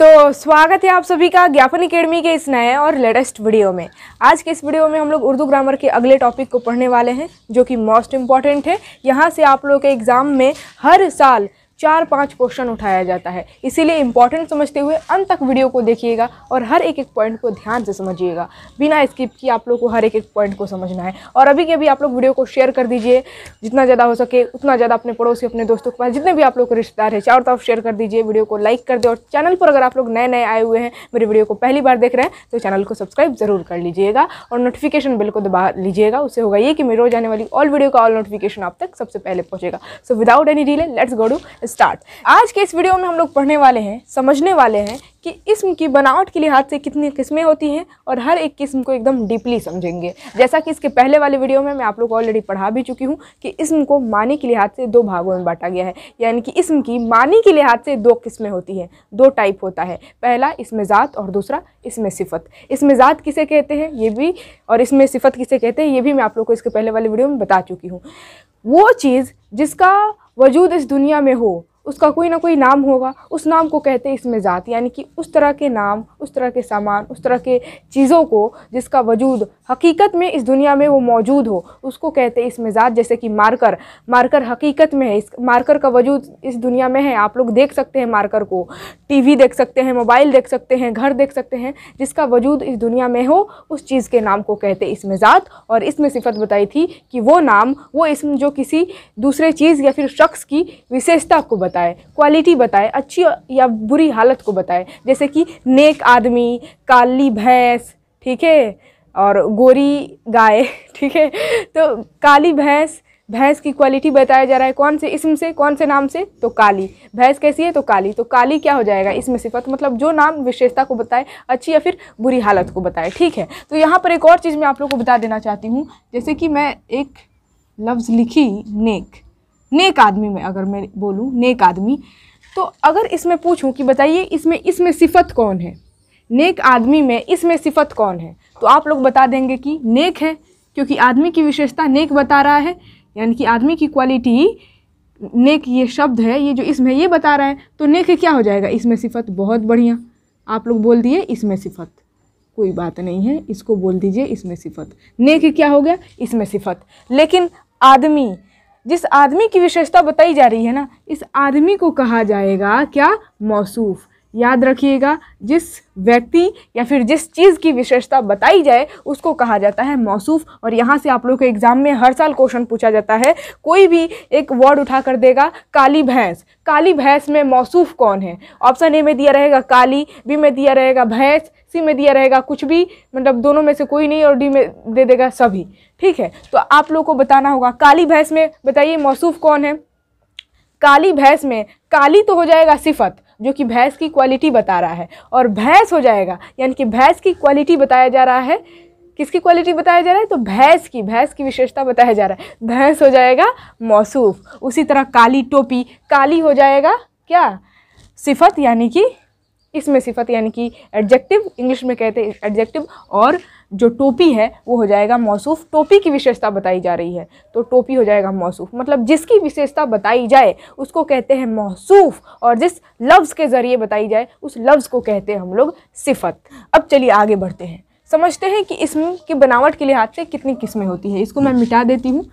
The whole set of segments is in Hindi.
तो स्वागत है आप सभी का ज्ञापन अकेडमी के इस नए और लेटेस्ट वीडियो में आज के इस वीडियो में हम लोग उर्दू ग्रामर के अगले टॉपिक को पढ़ने वाले हैं जो कि मोस्ट इम्पॉर्टेंट है यहाँ से आप लोग के एग्ज़ाम में हर साल चार पाँच क्वेश्चन उठाया जाता है इसीलिए इंपॉर्टेंट समझते हुए अंत तक वीडियो को देखिएगा और हर एक एक पॉइंट को ध्यान से समझिएगा बिना स्किप किए आप लोग को हर एक एक पॉइंट को समझना है और अभी के अभी आप लोग वीडियो को शेयर कर दीजिए जितना ज़्यादा हो सके उतना ज़्यादा अपने पड़ोसी अपने दोस्तों के पास जितने भी आप लोग के रिश्तेदार है चारों तरफ शेयर कर दीजिए वीडियो को लाइक कर दे और चैनल पर अगर आप लोग नए नए आए हुए हैं मेरे वीडियो को पहली बार देख रहे हैं तो चैनल को सब्सक्राइब ज़रूर कर लीजिएगा और नोटिफिकेशन बिल को दबा लीजिएगा उससे होगा ये कि मेरे रोज आने वाली ऑल वीडियो का ऑल नोटिफिकेशन आप तक सबसे पहले पहुँचेगा so without any delay let's go do start आज के इस वीडियो में हम लोग पढ़ने वाले हैं समझने वाले हैं कि इसम की बनावट के लिहाज से कितनी किस्में होती हैं और हर एक किस्म को एकदम डीपली समझेंगे जैसा कि इसके पहले वाले वीडियो में मैं आप लोग को ऑलरेडी पढ़ा भी चुकी हूँ कि इसम को मानी के लिहाज से दो भागों में बांटा गया है यानी कि इसम की मानी के लिहाज से दो किस्में होती हैं दो टाइप होता है पहला इसमें ज़ात और दूसरा इसमें सिफत इसमें ज़ात किसे कहते हैं ये भी और इसमें सिफत किसे कहते हैं ये भी मैं आप लोग को इसके पहले वाले वीडियो में बता चुकी हूँ वो चीज़ जिसका वजूद इस दुनिया में हो उसका कोई ना कोई नाम होगा उस नाम को कहते हैं इसमें ज़ात यानी कि उस तरह के नाम उस तरह के सामान उस तरह के चीज़ों को जिसका वजूद हकीकत में इस दुनिया में वो मौजूद हो उसको कहते हैं इसमें ज़ात जैसे कि मार्कर मार्कर हकीकत में है इस मार्कर का वजूद इस दुनिया में है आप लोग देख सकते हैं मार्कर को टी देख सकते हैं मोबाइल देख सकते हैं घर देख सकते हैं जिसका वजूद इस दुनिया में हो उस चीज़ के नाम को कहते हैं इसमें ज़ात और इसमें सिफत बताई थी कि वो नाम वो इसम जो किसी दूसरे चीज़ या फिर शख्स की विशेषता को बताए बताए क्वालिटी बताए अच्छी या बुरी हालत को बताए जैसे कि नेक आदमी काली भैंस ठीक है और गोरी गाय ठीक है तो काली भैंस भैंस की क्वालिटी बताया जा रहा है कौन से इसम से कौन से नाम से तो काली भैंस कैसी है तो काली तो काली क्या हो जाएगा इसमें सिफत मतलब जो नाम विशेषता को बताए अच्छी या फिर बुरी हालत को बताए ठीक है तो यहाँ पर एक और चीज़ मैं आप लोग को बता देना चाहती हूँ जैसे कि मैं एक लफ्ज़ लिखी नेक नेक आदमी में अगर मैं बोलूँ नेक आदमी तो अगर इसमें पूछूँ कि बताइए इसमें इसमें सिफत कौन है नेक आदमी में इसमें सिफत कौन है तो आप लोग बता देंगे कि नेक है क्योंकि आदमी की विशेषता नेक बता रहा है यानी कि आदमी की क्वालिटी नेक ये शब्द है ये जो इसमें ये बता रहा है तो नेक क्या हो जाएगा इसमें सिफत बहुत बढ़िया आप लोग बोल दिए इसमें सिफत कोई बात नहीं है इसको बोल दीजिए इसमें सिफत नेक क्या हो गया इसमें सिफत लेकिन आदमी जिस आदमी की विशेषता बताई जा रही है ना इस आदमी को कहा जाएगा क्या मौसूफ़ याद रखिएगा जिस व्यक्ति या फिर जिस चीज़ की विशेषता बताई जाए उसको कहा जाता है मौसूफ और यहाँ से आप लोग के एग्ज़ाम में हर साल क्वेश्चन पूछा जाता है कोई भी एक वर्ड उठा कर देगा काली भैंस काली भैंस में मौसूफ कौन है ऑप्शन ए में दिया रहेगा काली बी में दिया रहेगा भैंस सी में दिया रहेगा कुछ भी मतलब दोनों में से कोई नहीं और डी में दे देगा सभी ठीक है तो आप लोग को बताना होगा काली भैंस में बताइए मौसूफ कौन है काली भैंस में काली तो हो जाएगा सिफत जो कि भैंस की क्वालिटी बता रहा है और भैंस हो जाएगा यानी कि भैंस की क्वालिटी बताया जा रहा है किसकी क्वालिटी बताया जा रहा है तो भैंस की भैंस की विशेषता बताया जा रहा है भैंस हो जाएगा मौसूफ उसी तरह काली टोपी काली हो जाएगा क्या सिफत यानी कि इसमें सिफत यानी कि एडजेक्टिव इंग्लिश में कहते हैं एडजेक्टिव और जो टोपी है वो हो जाएगा मौसूफ टोपी की विशेषता बताई जा रही है तो टोपी हो जाएगा मौसूफ मतलब जिसकी विशेषता बताई जाए उसको कहते हैं मौसूफ और जिस लफ्ज़ के ज़रिए बताई जाए उस लफ्ज़ को कहते हैं हम लोग सिफत अब चलिए आगे बढ़ते हैं समझते हैं कि इसम की बनावट के लिहाज से कितनी किस्में होती है इसको मैं मिटा देती हूँ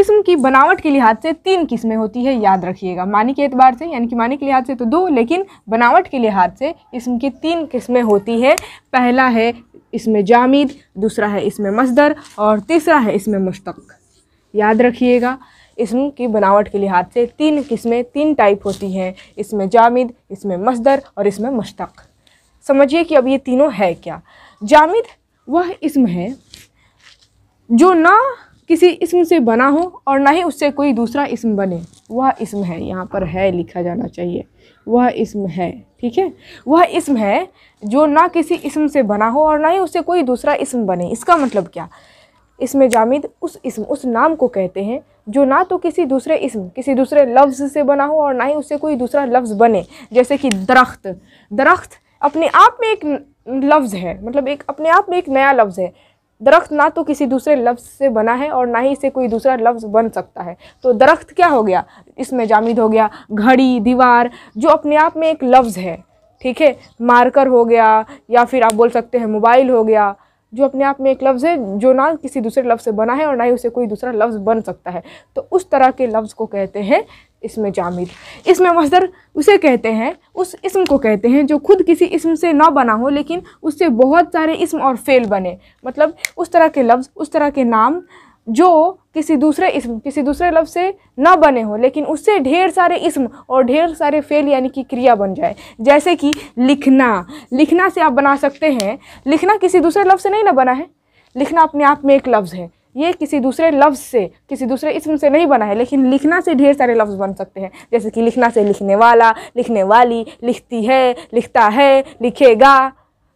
इसम की बनावट के लिहाज से तीन किस्में होती है याद रखिएगा मानी के एतबार से यानी कि मानी के लिहाज से तो दो लेकिन बनावट के लिहाज से इसम की तीन किस्में होती है पहला है इसमें जामिद दूसरा है इसमें मज़दर और तीसरा है इसमें मुश्तक याद रखिएगा इसम की बनावट के लिहाज से तीन किस्में तीन टाइप होती हैं इसमें जामिद इसमें मजदर और इसमें मुश्तक समझिए कि अब ये तीनों है क्या जामिद वह इसम है जो ना किसी इसम से बना हो और ना ही उससे कोई दूसरा इसम बने वह इसम है यहाँ पर है लिखा जाना चाहिए वह इसम है ठीक है वह इसम है जो ना किसी इसम से बना हो और ना ही उससे कोई दूसरा इसम बने इसका मतलब क्या इसमें जामिद उस इसम उस नाम को कहते हैं जो ना तो किसी दूसरे इसम किसी दूसरे लफ्ज़ से बना हो और ना ही उससे कोई दूसरा लफ्ज़ बने जैसे कि दरख्त दरख्त अपने आप में एक लफ्ज़ है मतलब एक अपने आप में एक नया लफ्ज़ है दरख्त ना तो किसी दूसरे लफ्ज़ से बना है और ना ही इसे कोई दूसरा लफ्ज़ बन सकता है तो दरख्त क्या हो गया इसमें जामिद हो गया घड़ी दीवार जो अपने आप में एक लफ्ज़ है ठीक है मार्कर हो गया या फिर आप बोल सकते हैं मोबाइल हो गया जो अपने आप में एक लफ्ज़ है जो ना किसी दूसरे लफ्ज़ से बना है और ना ही उसे कोई दूसरा लफ्ज़ बन सकता है तो उस तरह के लफ्ज़ को कहते हैं इसमें जामिद इसमें मजदर उसे कहते हैं उस इसम को कहते हैं जो खुद किसी इसम से ना बना हो लेकिन उससे बहुत सारे इसम और फ़ेल बने मतलब उस तरह के लफ्ज़ उस तरह के नाम जो किसी दूसरे इसम किसी दूसरे लफ्ज़ से ना बने हों लेकिन उससे ढेर सारे इसम और ढेर सारे फेल यानी कि क्रिया बन जाए जैसे कि लिखना लिखना से आप बना सकते हैं लिखना किसी दूसरे लफ्ज़ से नहीं ना बना है लिखना अपने आप में एक लफ्ज़ है ये किसी दूसरे लफ्ज़ से किसी दूसरे इसम से नहीं बना है लेकिन लिखना से ढेर सारे लफ्ज़ बन सकते हैं जैसे कि लिखना से लिखने वाला लिखने वाली लिखती है लिखता है लिखेगा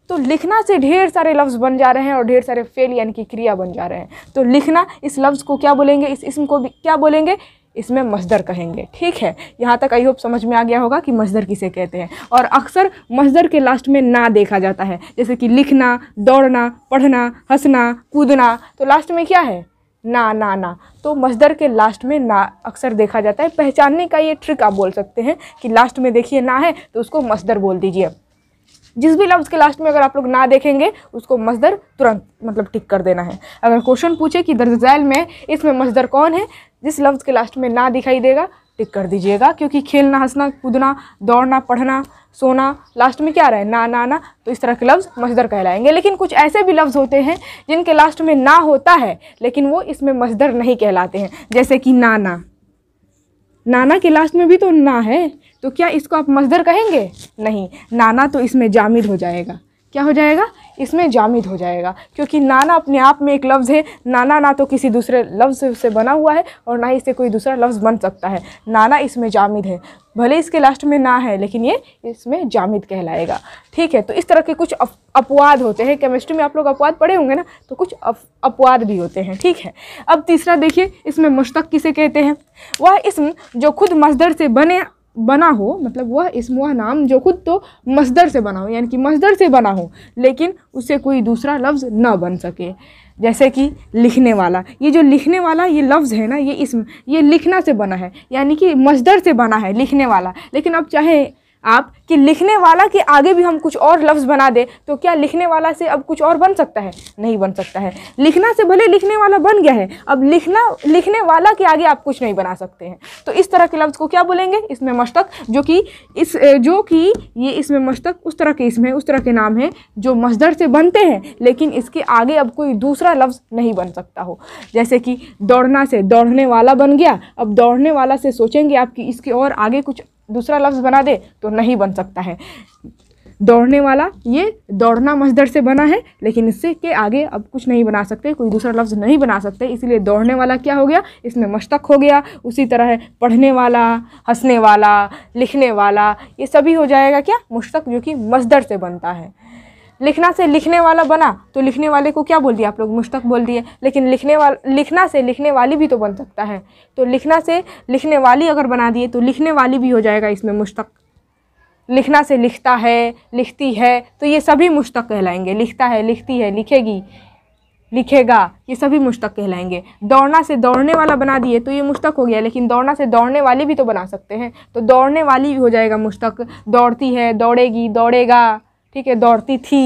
तो लिखना से ढेर सारे लफ्ज़ बन जा रहे हैं और ढेर सारे फेल यानी कि क्रिया बन जा रहे हैं तो लिखना इस लफ्ज़ को क्या बोलेंगे इस इसम को भी क्या बोलेंगे इसमें मजदर कहेंगे ठीक है यहाँ तक आई होप समझ में आ गया होगा कि मजदर किसे कहते हैं और अक्सर मजदर के लास्ट में ना देखा जाता है जैसे कि लिखना दौड़ना पढ़ना हंसना कूदना तो लास्ट में क्या है ना ना ना तो मजदर के लास्ट में ना अक्सर देखा जाता है पहचानने का ये ट्रिक आप बोल सकते हैं कि लास्ट में देखिए ना है तो उसको मजदर बोल दीजिए जिस भी लफ्ज़ के लास्ट में अगर आप लोग ना देखेंगे उसको मजदर तुरंत मतलब टिक कर देना है अगर क्वेश्चन पूछे कि दर्ज झैल में इसमें मजदर कौन है जिस लफ्ज़ के लास्ट में ना दिखाई देगा टिक कर दीजिएगा क्योंकि खेलना हंसना कूदना दौड़ना पढ़ना सोना लास्ट में क्या रहे ना ना ना तो इस तरह के लफ्ज़ मजदर कहलाएंगे लेकिन कुछ ऐसे भी लफ्ज़ होते हैं जिनके लास्ट में ना होता है लेकिन वो इसमें मजदर नहीं कहलाते हैं जैसे कि नाना नाना के लास्ट में भी तो ना है तो क्या इसको आप मजदर कहेंगे नहीं नाना तो इसमें जामिद हो जाएगा क्या हो जाएगा इसमें जामिद हो जाएगा क्योंकि नाना अपने आप में एक लफ्ज़ है नाना ना तो किसी दूसरे लफ्ज़ से बना हुआ है और ना ही इससे कोई दूसरा लफ्ज़ बन सकता है नाना इसमें जामिद है भले इसके लास्ट में ना है लेकिन ये इसमें जामिद कहलाएगा ठीक है तो इस तरह के कुछ अप, अपवाद होते हैं केमिस्ट्री में आप लोग अपवाद पढ़े होंगे ना तो कुछ अप, अपवाद भी होते हैं ठीक है अब तीसरा देखिए इसमें मुश्तक किसे कहते हैं वह इसम जो खुद मजदर से बने बना हो मतलब वह इसम वह नाम जो खुद तो मसदर से बना हो यानी कि मसदर से बना हो लेकिन उससे कोई दूसरा लफ्ज़ ना बन सके जैसे कि लिखने वाला ये जो लिखने वाला ये लफ्ज़ है ना ये इसम ये लिखना से बना है यानी कि मसदर से बना है लिखने वाला लेकिन अब चाहे आप कि लिखने वाला के आगे भी हम कुछ और लफ्ज़ बना दें तो क्या लिखने वाला से अब कुछ और बन सकता है नहीं बन सकता है लिखना से भले लिखने वाला बन गया है अब लिखना लिखने वाला के आगे आप कुछ नहीं बना सकते हैं तो इस तरह के लफ्ज़ को क्या बोलेंगे इसमें मशतक जो कि इस जो कि ये इसमें मशतक उस तरह के इसमें उस तरह के नाम हैं जो मजदर से बनते हैं लेकिन इसके आगे अब कोई दूसरा लफ्ज़ नहीं बन सकता हो जैसे कि दौड़ना से दौड़ने वाला बन गया अब दौड़ने वाला से सोचेंगे आप कि इसके और आगे कुछ दूसरा लफ्ज़ बना दे तो नहीं बन सकता है दौड़ने वाला ये दौड़ना मजदर से बना है लेकिन इससे के आगे अब कुछ नहीं बना सकते कोई दूसरा लफ्ज़ नहीं बना सकते इसीलिए दौड़ने वाला क्या हो गया इसमें मशतक हो गया उसी तरह है पढ़ने वाला हंसने वाला लिखने वाला ये सभी हो जाएगा क्या मुश्तक जो कि मजदर से बनता है लिखना से लिखने वाला बना तो लिखने वाले को क्या बोल दिया आप लोग मुश्तक बोल दिए लेकिन लिखने वाला लिखना से लिखने वाली भी तो बन सकता है तो लिखना से लिखने वाली अगर बना दिए तो लिखने वाली भी हो जाएगा इसमें मुश्तक लिखना से लिखता है लिखती है तो ये सभी मुश्तक कहलाएंगे लिखता है लिखती है लिखेगी लिखेगा ये सभी मुश्तक कहलाएंगे दौड़ना से दौड़ने वाला बना दिए तो ये मुश्तक हो गया लेकिन दौड़ना से दौड़ने वाली भी तो बना सकते हैं तो दौड़ने वाली भी हो जाएगा मुश्तक दौड़ती है दौड़ेगी दौड़ेगा ठीक है दौड़ती थी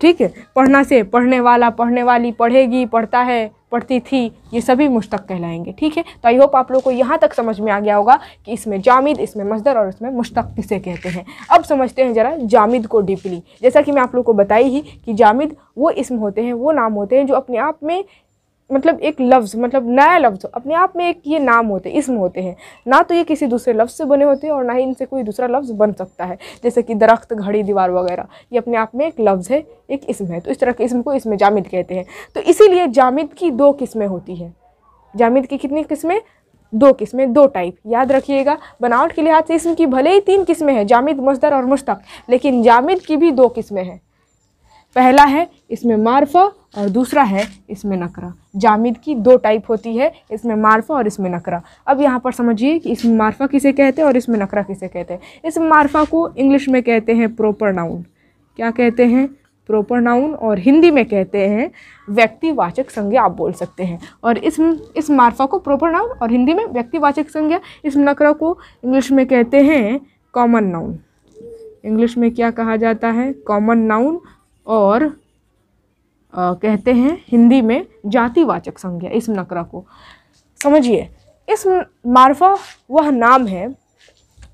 ठीक है पढ़ना से पढ़ने वाला पढ़ने वाली पढ़ेगी पढ़ता है पढ़ती थी ये सभी मुश्तक कहलाएंगे ठीक है तो आई होप आप लोग को यहाँ तक समझ में आ गया होगा कि इसमें जामिद इसमें मजदर और इसमें मुश्तक किसे कहते हैं अब समझते हैं ज़रा जामिद को डीपली जैसा कि मैं आप लोग को बताई ही कि जामिद वो इसम होते हैं वो नाम होते हैं जो अपने आप में मतलब एक लफ्ज़ मतलब नया लफ्ज़ अपने आप में एक ये नाम होते इसम होते हैं ना तो ये किसी दूसरे लफ्ज़ से बने होते हैं और ना ही इनसे कोई दूसरा लफ्ज़ बन सकता है जैसे कि दरख्त घड़ी दीवार वगैरह ये अपने आप में एक लफ्ज़ है एक इसम है तो इस तरह के इसम को इसमें जामिद कहते हैं तो इसीलिए जामिद की दो किस्में होती हैं जामिद की कितनी किस्में दो किस्में दो टाइप याद रखिएगा बनावट के लिहाज से इसम की भले ही तीन किस्में हैं जामिद मजदर और मुश्तक लेकिन जामिद की भी दो किस्में हैं पहला है इसमें मार्फा और दूसरा है इसमें नकरा जामिद की दो टाइप होती है इसमें मार्फा और इसमें नकरा अब यहाँ पर समझिए कि इसमें मार्फा किसे कहते हैं और इसमें नकरा किसे कहते हैं इस मार्फा को इंग्लिश में कहते हैं प्रॉपर नाउन क्या कहते हैं प्रॉपर नाउन और हिंदी में कहते हैं व्यक्तिवाचक संज्ञा आप बोल सकते हैं और इस इस मार्फा को प्रॉपर नाउन और हिंदी में व्यक्तिवाचक संज्ञा इस नकरा को इंग्लिश में कहते हैं कॉमन नाउन इंग्लिश में क्या कहा जाता है कॉमन नाउन और आ, कहते हैं हिंदी में जातिवाचक संज्ञा इस नकरा को समझिए इस मारफा वह नाम है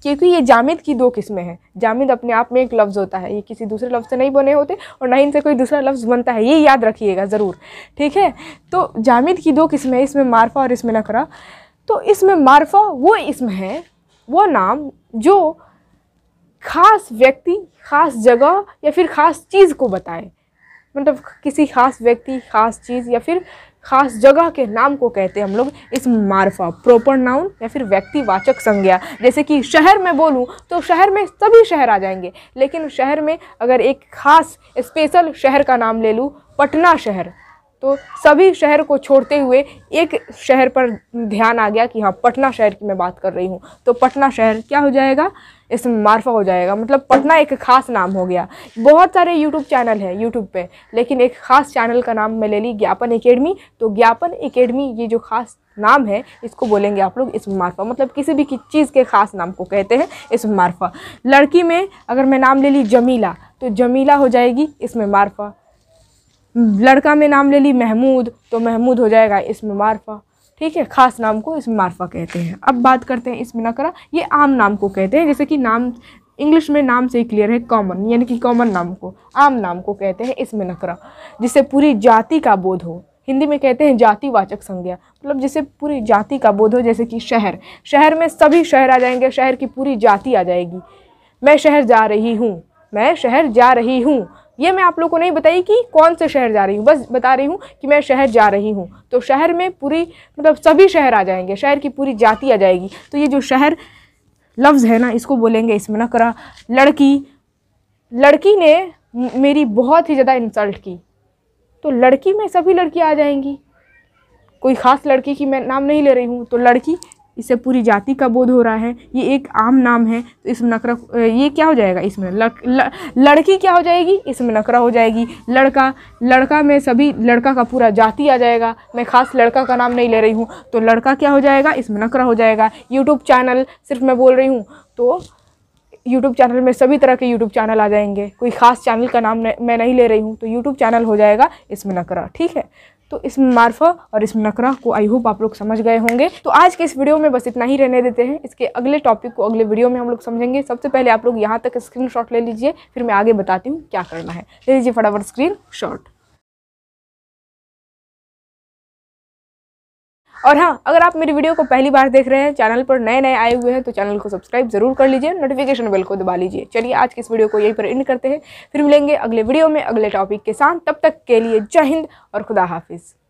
क्योंकि ये जामिद की दो किस्में हैं जामिद अपने आप में एक लफ्ज़ होता है ये किसी दूसरे लफ्ज़ से नहीं बने होते और ना ही इनसे कोई दूसरा लफ्ज़ बनता है ये याद रखिएगा ज़रूर ठीक है तो जामिद की दो किस्में इसमें मारफा और इसमें नकरा तो इसमें मारफा वो इसम है वो नाम जो खास व्यक्ति खास जगह या फिर खास चीज़ को बताएं मतलब किसी खास व्यक्ति खास चीज़ या फिर खास जगह के नाम को कहते हैं हम लोग इस मार्फा प्रॉपर नाउन या फिर व्यक्तिवाचक संज्ञा जैसे कि शहर में बोलूँ तो शहर में सभी शहर आ जाएंगे लेकिन शहर में अगर एक खास स्पेशल शहर का नाम ले लूँ पटना शहर तो सभी शहर को छोड़ते हुए एक शहर पर ध्यान आ गया कि हाँ पटना शहर की मैं बात कर रही हूँ तो पटना शहर क्या हो जाएगा इसमें मार्फा हो जाएगा मतलब पटना एक ख़ास नाम हो गया बहुत सारे यूट्यूब चैनल हैं यूट्यूब पे लेकिन एक ख़ास चैनल का नाम मैं ले ली ज्ञापन एकेडमी तो ज्ञापन एकेडमी ये जो ख़ास नाम है इसको बोलेंगे आप लोग इसमें मार्फा मतलब किसी भी चीज़ के ख़ास नाम को कहते हैं इसमें मार्फा लड़की में अगर मैं नाम ले ली जमीला तो जमीला हो जाएगी इसमें मार्फा लड़का में नाम ले ली महमूद तो महमूद हो जाएगा इसमें मारफा ठीक है ख़ास नाम को इसमें मारफा कहते हैं अब बात करते हैं इसमें करा ये आम नाम को कहते हैं जैसे कि नाम इंग्लिश में नाम से ही क्लियर है कॉमन यानी कि कॉमन नाम को आम नाम को कहते हैं इसमें नकरा जिसे पूरी जाति का बोध हो हिंदी में कहते हैं जातिवाचक संज्ञा मतलब जिसे पूरी जाति का बोध हो जैसे कि शहर शहर में सभी शहर आ जाएंगे शहर की पूरी जाति आ जाएगी मैं शहर जा रही हूँ मैं शहर जा रही हूँ ये मैं आप लोग को नहीं बताई कि कौन से शहर जा रही हूँ बस बता रही हूँ कि मैं शहर जा रही हूँ तो शहर में पूरी मतलब सभी शहर आ जाएंगे शहर की पूरी जाति आ जाएगी तो ये जो शहर लफ्ज़ है ना इसको बोलेंगे इसमें ना करा लड़की लड़की ने मेरी बहुत ही ज़्यादा इंसल्ट की तो लड़की में सभी लड़की आ जाएंगी कोई ख़ास लड़की की मैं नाम नहीं ले रही हूँ तो लड़की इससे पूरी जाति का बोध हो रहा है ये एक आम नाम है तो इसमें नकरा ये क्या हो जाएगा इसमें लक, ल, लड़की क्या हो जाएगी इसमें नकरा हो जाएगी लड़का लड़का में सभी लड़का का पूरा जाति आ जाएगा मैं खास लड़का का नाम नहीं ले रही हूँ तो लड़का क्या हो जाएगा इसमें नकरा हो जाएगा यूट्यूब चैनल सिर्फ मैं बोल रही हूँ तो यूट्यूब चैनल में सभी तरह के यूट्यूब चैनल आ जाएंगे कोई ख़ास चैनल का नाम मैं नहीं ले रही हूँ तो यूट्यूब चैनल हो जाएगा इसमें नकरा ठीक है तो इस मार्फा और इस नकरा को आई होप आप लोग समझ गए होंगे तो आज के इस वीडियो में बस इतना ही रहने देते हैं इसके अगले टॉपिक को अगले वीडियो में हम लोग समझेंगे सबसे पहले आप लोग यहाँ तक स्क्रीन ले लीजिए फिर मैं आगे बताती हूँ क्या करना है ले लीजिए फटाफट स्क्रीन शॉट और हाँ अगर आप मेरी वीडियो को पहली बार देख रहे हैं चैनल पर नए नए आए हुए हैं तो चैनल को सब्सक्राइब जरूर कर लीजिए नोटिफिकेशन बेल को दबा लीजिए चलिए आज के इस वीडियो को यहीं पर एंड करते हैं फिर मिलेंगे अगले वीडियो में अगले टॉपिक के साथ तब तक के लिए जय हिंद और खुदा हाफिज़